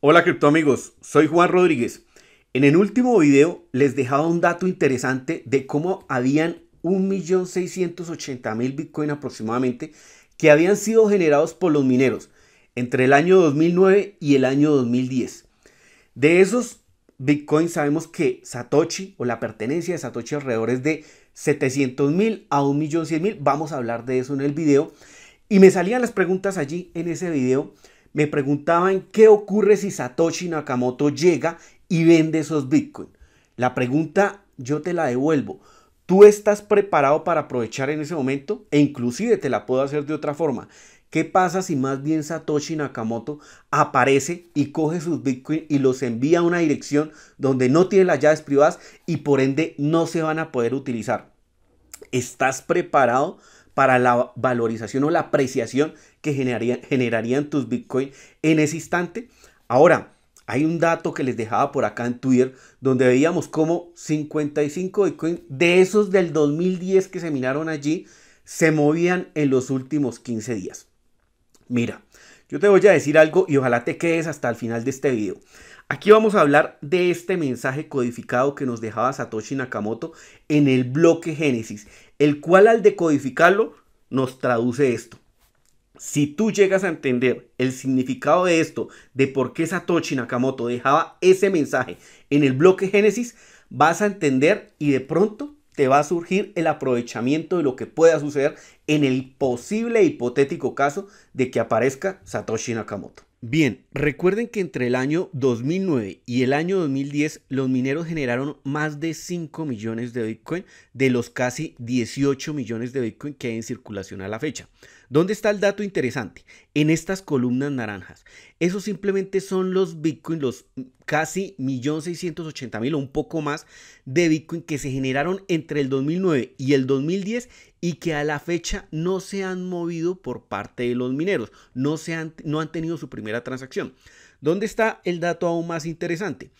Hola cripto amigos, soy Juan Rodríguez. En el último video les dejaba un dato interesante de cómo habían 1.680.000 Bitcoin aproximadamente que habían sido generados por los mineros entre el año 2009 y el año 2010. De esos Bitcoin sabemos que Satoshi o la pertenencia de Satoshi alrededor es de 700.000 a 1.100.000. Vamos a hablar de eso en el video. Y me salían las preguntas allí en ese video me preguntaban qué ocurre si Satoshi Nakamoto llega y vende esos Bitcoin. La pregunta yo te la devuelvo. ¿Tú estás preparado para aprovechar en ese momento? E inclusive te la puedo hacer de otra forma. ¿Qué pasa si más bien Satoshi Nakamoto aparece y coge sus Bitcoin y los envía a una dirección donde no tiene las llaves privadas y por ende no se van a poder utilizar? ¿Estás preparado para la valorización o la apreciación que generarían, tus Bitcoin en ese instante. Ahora, hay un dato que les dejaba por acá en Twitter donde veíamos cómo 55 Bitcoin de esos del 2010 que se minaron allí se movían en los últimos 15 días. Mira, yo te voy a decir algo y ojalá te quedes hasta el final de este video. Aquí vamos a hablar de este mensaje codificado que nos dejaba Satoshi Nakamoto en el bloque Génesis, el cual al decodificarlo nos traduce esto. Si tú llegas a entender el significado de esto, de por qué Satoshi Nakamoto dejaba ese mensaje en el bloque Génesis, vas a entender y de pronto te va a surgir el aprovechamiento de lo que pueda suceder en el posible hipotético caso de que aparezca Satoshi Nakamoto. Bien, recuerden que entre el año 2009 y el año 2010 los mineros generaron más de 5 millones de Bitcoin de los casi 18 millones de Bitcoin que hay en circulación a la fecha. ¿Dónde está el dato interesante? En estas columnas naranjas. Eso simplemente son los Bitcoin, los casi 1.680.000 o un poco más de Bitcoin que se generaron entre el 2009 y el 2010 y que a la fecha no se han movido por parte de los mineros, no, han, no han tenido su primera transacción. ¿Dónde está el dato aún más interesante?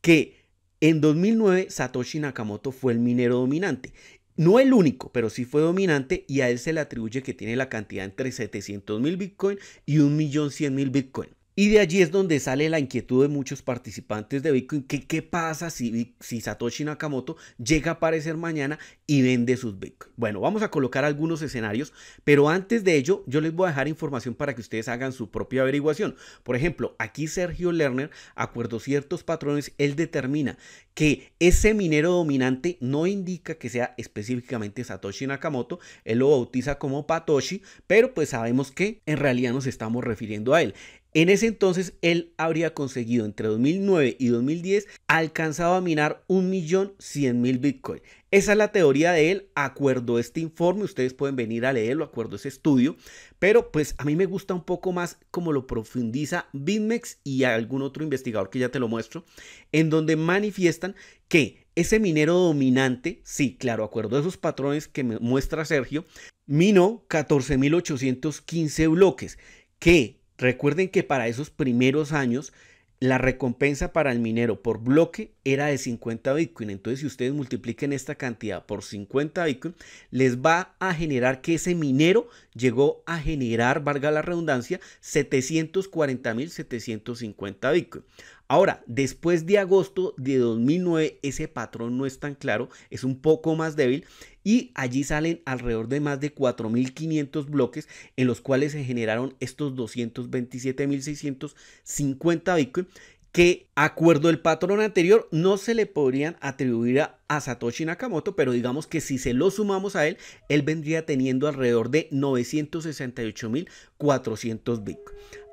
Que en 2009 Satoshi Nakamoto fue el minero dominante. No el único, pero sí fue dominante y a él se le atribuye que tiene la cantidad entre 700 mil Bitcoin y 1.100.000 Bitcoin. Y de allí es donde sale la inquietud de muchos participantes de Bitcoin, qué pasa si, si Satoshi Nakamoto llega a aparecer mañana y vende sus Bitcoin. Bueno, vamos a colocar algunos escenarios, pero antes de ello yo les voy a dejar información para que ustedes hagan su propia averiguación. Por ejemplo, aquí Sergio Lerner, acuerdo ciertos patrones, él determina que ese minero dominante no indica que sea específicamente Satoshi Nakamoto, él lo bautiza como Patoshi, pero pues sabemos que en realidad nos estamos refiriendo a él. En ese entonces él habría conseguido entre 2009 y 2010 alcanzado a minar 1.100.000 Bitcoin. Esa es la teoría de él, acuerdo este informe, ustedes pueden venir a leerlo, acuerdo ese estudio, pero pues a mí me gusta un poco más como lo profundiza BitMEX y algún otro investigador que ya te lo muestro, en donde manifiestan que ese minero dominante, sí, claro, acuerdo a esos patrones que me muestra Sergio, minó 14.815 bloques, que Recuerden que para esos primeros años la recompensa para el minero por bloque era de 50 Bitcoin. Entonces, si ustedes multipliquen esta cantidad por 50 Bitcoin, les va a generar que ese minero llegó a generar, valga la redundancia, 740.750 Bitcoin. Ahora, después de agosto de 2009, ese patrón no es tan claro, es un poco más débil y allí salen alrededor de más de 4.500 bloques en los cuales se generaron estos 227.650 Bitcoin que, acuerdo el patrón anterior, no se le podrían atribuir a, Satoshi Nakamoto, pero digamos que si se lo sumamos a él, él vendría teniendo alrededor de 968.400 bits.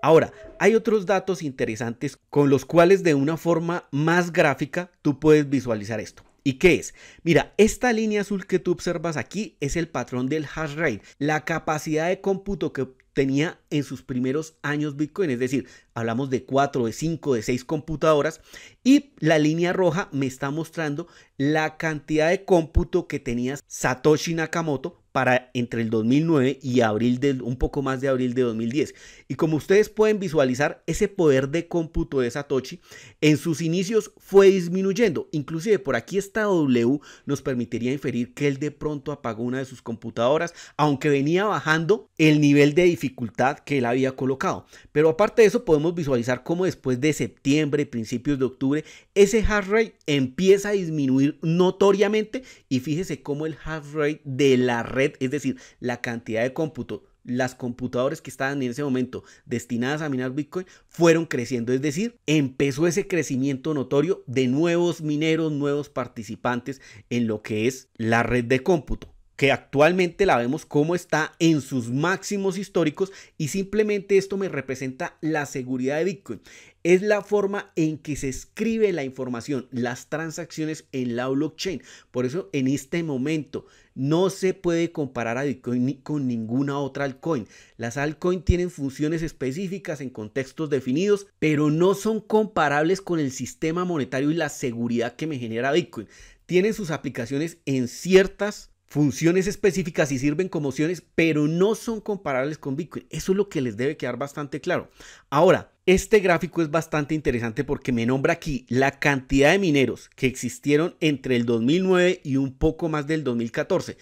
Ahora, hay otros datos interesantes con los cuales de una forma más gráfica tú puedes visualizar esto. ¿Y qué es? Mira, esta línea azul que tú observas aquí es el patrón del hash rate, la capacidad de cómputo que tenía en sus primeros años Bitcoin, es decir, hablamos de 4, de 5, de 6 computadoras y la línea roja me está mostrando la cantidad de cómputo que tenía Satoshi Nakamoto para entre el 2009 y abril un poco más de abril de 2010. Y como ustedes pueden visualizar, ese poder de cómputo de Satoshi en sus inicios fue disminuyendo. Inclusive por aquí esta W nos permitiría inferir que él de pronto apagó una de sus computadoras, aunque venía bajando el nivel de dificultad que él había colocado. Pero aparte de eso podemos visualizar cómo después de septiembre principios de octubre, ese hash rate empieza a disminuir notoriamente y fíjese cómo el hash rate de la red es decir, la cantidad de cómputo, las computadoras que estaban en ese momento destinadas a minar Bitcoin fueron creciendo, es decir, empezó ese crecimiento notorio de nuevos mineros, nuevos participantes en lo que es la red de cómputo que actualmente la vemos como está en sus máximos históricos y simplemente esto me representa la seguridad de Bitcoin. Es la forma en que se escribe la información, las transacciones en la blockchain. Por eso en este momento no se puede comparar a Bitcoin con ninguna otra altcoin. Las altcoins tienen funciones específicas en contextos definidos, pero no son comparables con el sistema monetario y la seguridad que me genera Bitcoin. Tienen sus aplicaciones en ciertas funciones específicas y sirven como opciones, pero no son comparables con Bitcoin. Eso es lo que les debe quedar bastante claro. Ahora, este gráfico es bastante interesante porque me nombra aquí la cantidad de mineros que existieron entre el 2009 y un poco más del 2014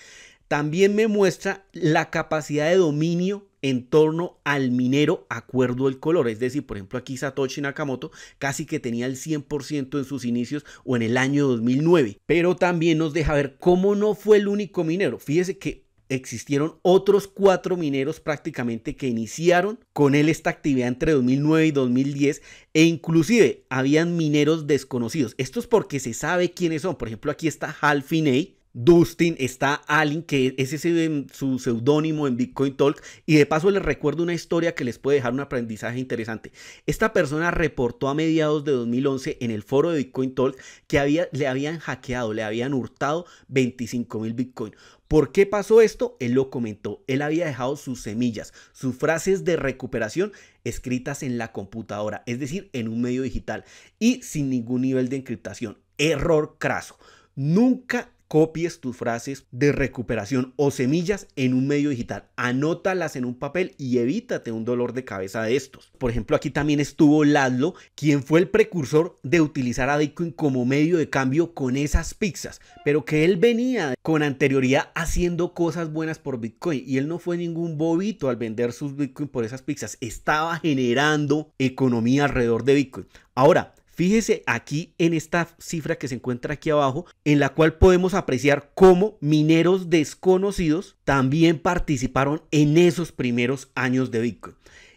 también me muestra la capacidad de dominio en torno al minero acuerdo el color. Es decir, por ejemplo, aquí Satoshi Nakamoto casi que tenía el 100% en sus inicios o en el año 2009. Pero también nos deja ver cómo no fue el único minero. Fíjese que existieron otros cuatro mineros prácticamente que iniciaron con él esta actividad entre 2009 y 2010 e inclusive habían mineros desconocidos. Esto es porque se sabe quiénes son. Por ejemplo, aquí está Hal Finney, Dustin, está Alin, que es ese, em, su seudónimo en Bitcoin Talk. Y de paso les recuerdo una historia que les puede dejar un aprendizaje interesante. Esta persona reportó a mediados de 2011 en el foro de Bitcoin Talk que había, le habían hackeado, le habían hurtado 25 mil Bitcoin. ¿Por qué pasó esto? Él lo comentó. Él había dejado sus semillas, sus frases de recuperación escritas en la computadora, es decir, en un medio digital y sin ningún nivel de encriptación. Error craso. Nunca copies tus frases de recuperación o semillas en un medio digital. Anótalas en un papel y evítate un dolor de cabeza de estos. Por ejemplo, aquí también estuvo Lazlo, quien fue el precursor de utilizar a Bitcoin como medio de cambio con esas pizzas, pero que él venía con anterioridad haciendo cosas buenas por Bitcoin y él no fue ningún bobito al vender sus Bitcoin por esas pizzas. Estaba generando economía alrededor de Bitcoin. Ahora, Fíjese aquí en esta cifra que se encuentra aquí abajo, en la cual podemos apreciar cómo mineros desconocidos también participaron en esos primeros años de Bitcoin.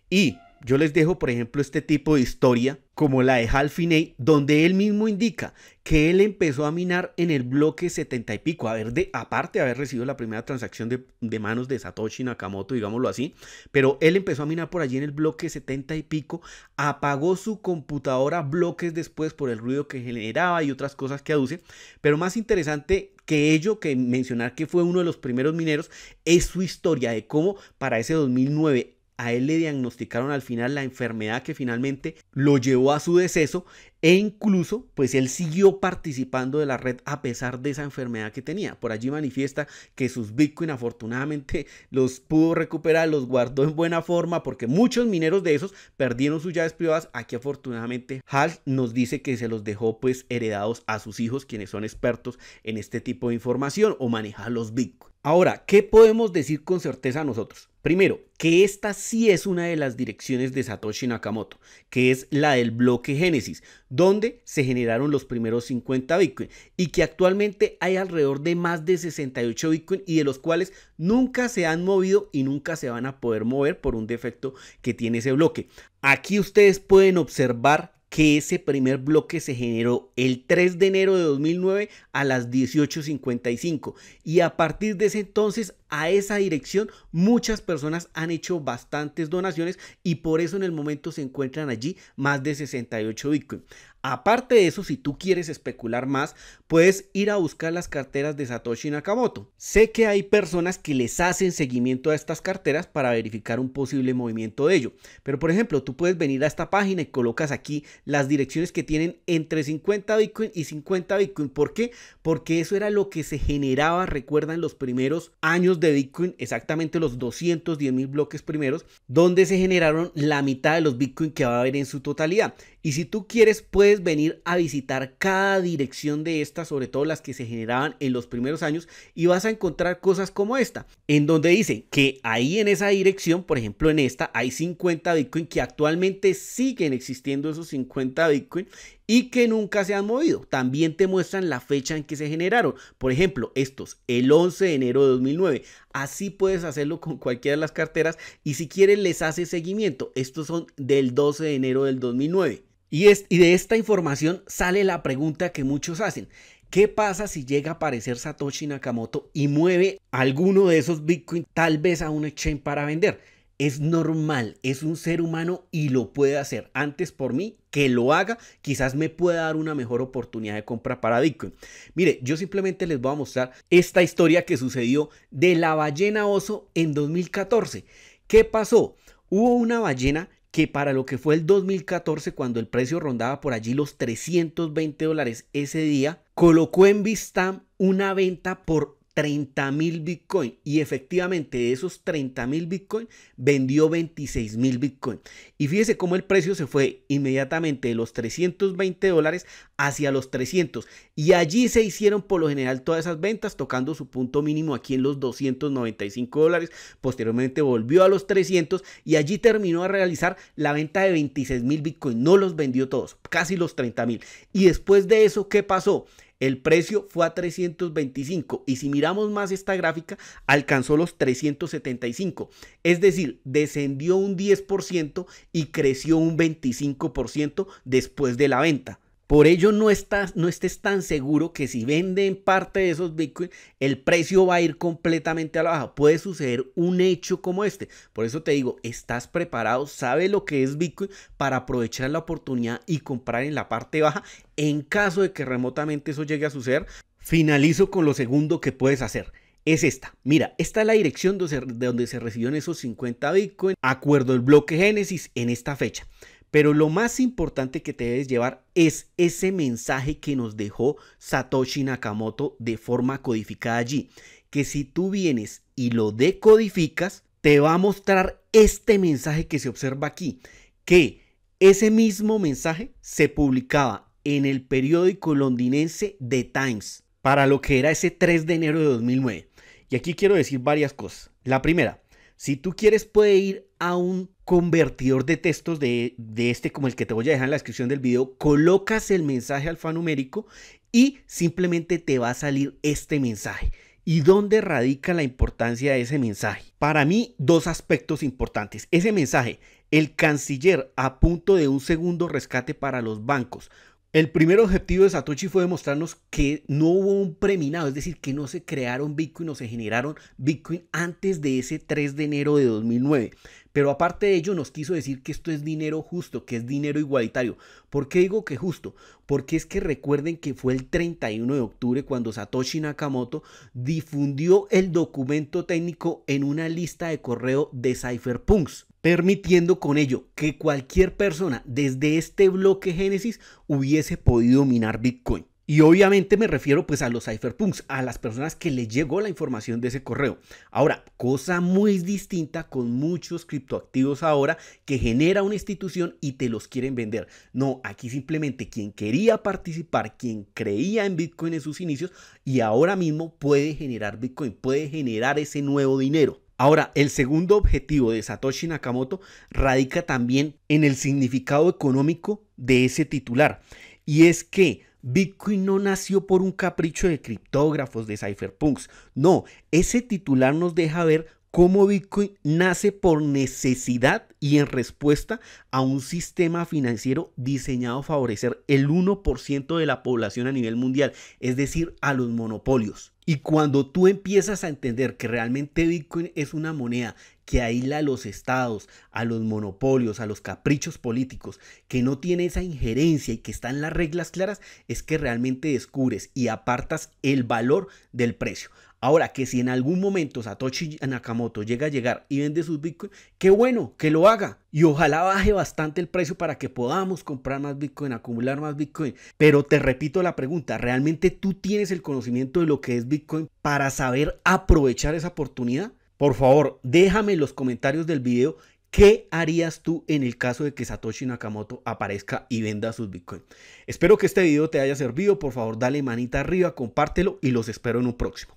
Y yo les dejo, por ejemplo, este tipo de historia, como la de Hal donde él mismo indica que él empezó a minar en el bloque 70 y pico, a ver de, aparte de haber recibido la primera transacción de, de, manos de Satoshi Nakamoto, digámoslo así, pero él empezó a minar por allí en el bloque 70 y pico, apagó su computadora bloques después por el ruido que generaba y otras cosas que aduce, pero más interesante que ello, que mencionar que fue uno de los primeros mineros, es su historia de cómo para ese 2009 a él le diagnosticaron al final la enfermedad que finalmente lo llevó a su deceso e incluso, pues él siguió participando de la red a pesar de esa enfermedad que tenía. Por allí manifiesta que sus Bitcoin afortunadamente los pudo recuperar, los guardó en buena forma porque muchos mineros de esos perdieron sus llaves privadas. Aquí afortunadamente Hal nos dice que se los dejó pues heredados a sus hijos quienes son expertos en este tipo de información o manejar los Bitcoin. Ahora, ¿qué podemos decir con certeza nosotros? Primero, que esta sí es una de las direcciones de Satoshi Nakamoto, que es la del bloque Génesis, donde se generaron los primeros 50 Bitcoin y que actualmente hay alrededor de más de 68 Bitcoin y de los cuales nunca se han movido y nunca se van a poder mover por un defecto que tiene ese bloque. Aquí ustedes pueden observar que ese primer bloque se generó el 3 de enero de 2009 a las 18.55 y a partir de ese entonces a esa dirección muchas personas han hecho bastantes donaciones y por eso en el momento se encuentran allí más de 68 Bitcoin. Aparte de eso, si tú quieres especular más, puedes ir a buscar las carteras de Satoshi Nakamoto. Sé que hay personas que les hacen seguimiento a estas carteras para verificar un posible movimiento de ello. Pero por ejemplo, tú puedes venir a esta página y colocas aquí las direcciones que tienen entre 50 Bitcoin y 50 Bitcoin. ¿Por qué? Porque eso era lo que se generaba, recuerdan, los primeros años de Bitcoin, exactamente los 210 mil bloques primeros, donde se generaron la mitad de los Bitcoin que va a haber en su totalidad. Y si tú quieres, puedes venir a visitar cada dirección de estas, sobre todo las que se generaban en los primeros años, y vas a encontrar cosas como esta, en donde dice que ahí en esa dirección, por ejemplo en esta, hay 50 Bitcoin que actualmente siguen existiendo esos 50 Bitcoin y que nunca se han movido. También te muestran la fecha en que se generaron. Por ejemplo, estos, el 11 de enero de 2009. Así puedes hacerlo con cualquiera de las carteras y si quieres les hace seguimiento. Estos son del 12 de enero del 2009. Y, de esta información sale la pregunta que muchos hacen. ¿Qué pasa si llega a aparecer Satoshi Nakamoto y mueve alguno de esos Bitcoin tal vez a un exchange para vender? Es normal, es un ser humano y lo puede hacer. Antes por mí que lo haga, quizás me pueda dar una mejor oportunidad de compra para Bitcoin. Mire, yo simplemente les voy a mostrar esta historia que sucedió de la ballena oso en 2014. ¿Qué pasó? Hubo una ballena que para lo que fue el 2014, cuando el precio rondaba por allí los 320 dólares ese día, colocó en Vistam una venta por 30 mil Bitcoin. Y efectivamente, esos 30 mil Bitcoin, vendió 26 mil Bitcoin. Y fíjese cómo el precio se fue inmediatamente de los 320 dólares hacia los 300. Y allí se hicieron por lo general todas esas ventas, tocando su punto mínimo aquí en los 295 dólares. Posteriormente volvió a los 300 y allí terminó a realizar la venta de 26 mil Bitcoin. No los vendió todos, casi los 30 mil. Y después de eso, ¿qué pasó? El precio fue a 325 y si miramos más esta gráfica, alcanzó los 375. Es decir, descendió un 10% y creció un 25% después de la venta. Por ello no, estás, estés tan seguro que si venden parte de esos Bitcoins, el precio va a ir completamente a la baja. Puede suceder un hecho como este. Por eso te digo, estás preparado, sabe lo que es Bitcoin para aprovechar la oportunidad y comprar en la parte baja en caso de que remotamente eso llegue a suceder. Finalizo con lo segundo que puedes hacer es esta. Mira, esta es la dirección de donde se recibieron esos 50 Bitcoin, acuerdo el bloque Génesis en esta fecha. Pero lo más importante que te debes llevar es ese mensaje que nos dejó Satoshi Nakamoto de forma codificada allí. Que si tú vienes y lo decodificas, te va a mostrar este mensaje que se observa aquí. Que ese mismo mensaje se publicaba en el periódico londinense The Times para lo que era ese 3 de enero de 2009. Y aquí quiero decir varias cosas. La primera, si tú quieres puede ir a un convertidor de textos de, este como el que te voy a dejar en la descripción del video, colocas el mensaje alfanumérico y simplemente te va a salir este mensaje. ¿Y dónde radica la importancia de ese mensaje? Para mí, dos aspectos importantes. Ese mensaje, el canciller a punto de un segundo rescate para los bancos. El primer objetivo de Satoshi fue demostrarnos que no hubo un preminado, es decir, que no se crearon Bitcoin o se generaron Bitcoin antes de ese 3 de enero de 2009. Pero aparte de ello nos quiso decir que esto es dinero justo, que es dinero igualitario. ¿Por qué digo que justo? Porque es que recuerden que fue el 31 de octubre cuando Satoshi Nakamoto difundió el documento técnico en una lista de correo de Cypherpunks permitiendo con ello que cualquier persona desde este bloque Génesis hubiese podido minar Bitcoin. Y obviamente me refiero pues a los cypherpunks, a las personas que les llegó la información de ese correo. Ahora, cosa muy distinta con muchos criptoactivos ahora que genera una institución y te los quieren vender. No, aquí simplemente quien quería participar, quien creía en Bitcoin en sus inicios y ahora mismo puede generar Bitcoin, puede generar ese nuevo dinero. Ahora, el segundo objetivo de Satoshi Nakamoto radica también en el significado económico de ese titular. Y es que Bitcoin no nació por un capricho de criptógrafos, de cypherpunks. No, ese titular nos deja ver cómo Bitcoin nace por necesidad y en respuesta a un sistema financiero diseñado a favorecer el 1% de la población a nivel mundial, es decir, a los monopolios. Y cuando tú empiezas a entender que realmente Bitcoin es una moneda que aísla a los estados, a los monopolios, a los caprichos políticos, que no tiene esa injerencia y que está en las reglas claras, es que realmente descubres y apartas el valor del precio. Ahora que si en algún momento Satoshi Nakamoto llega a llegar y vende sus Bitcoin, qué bueno que lo haga. Y ojalá baje bastante el precio para que podamos comprar más Bitcoin, acumular más Bitcoin. Pero te repito la pregunta, ¿realmente tú tienes el conocimiento de lo que es Bitcoin para saber aprovechar esa oportunidad? Por favor, déjame en los comentarios del video ¿Qué harías tú en el caso de que Satoshi Nakamoto aparezca y venda sus Bitcoin? Espero que este video te haya servido. Por favor, dale manita arriba, compártelo y los espero en un próximo.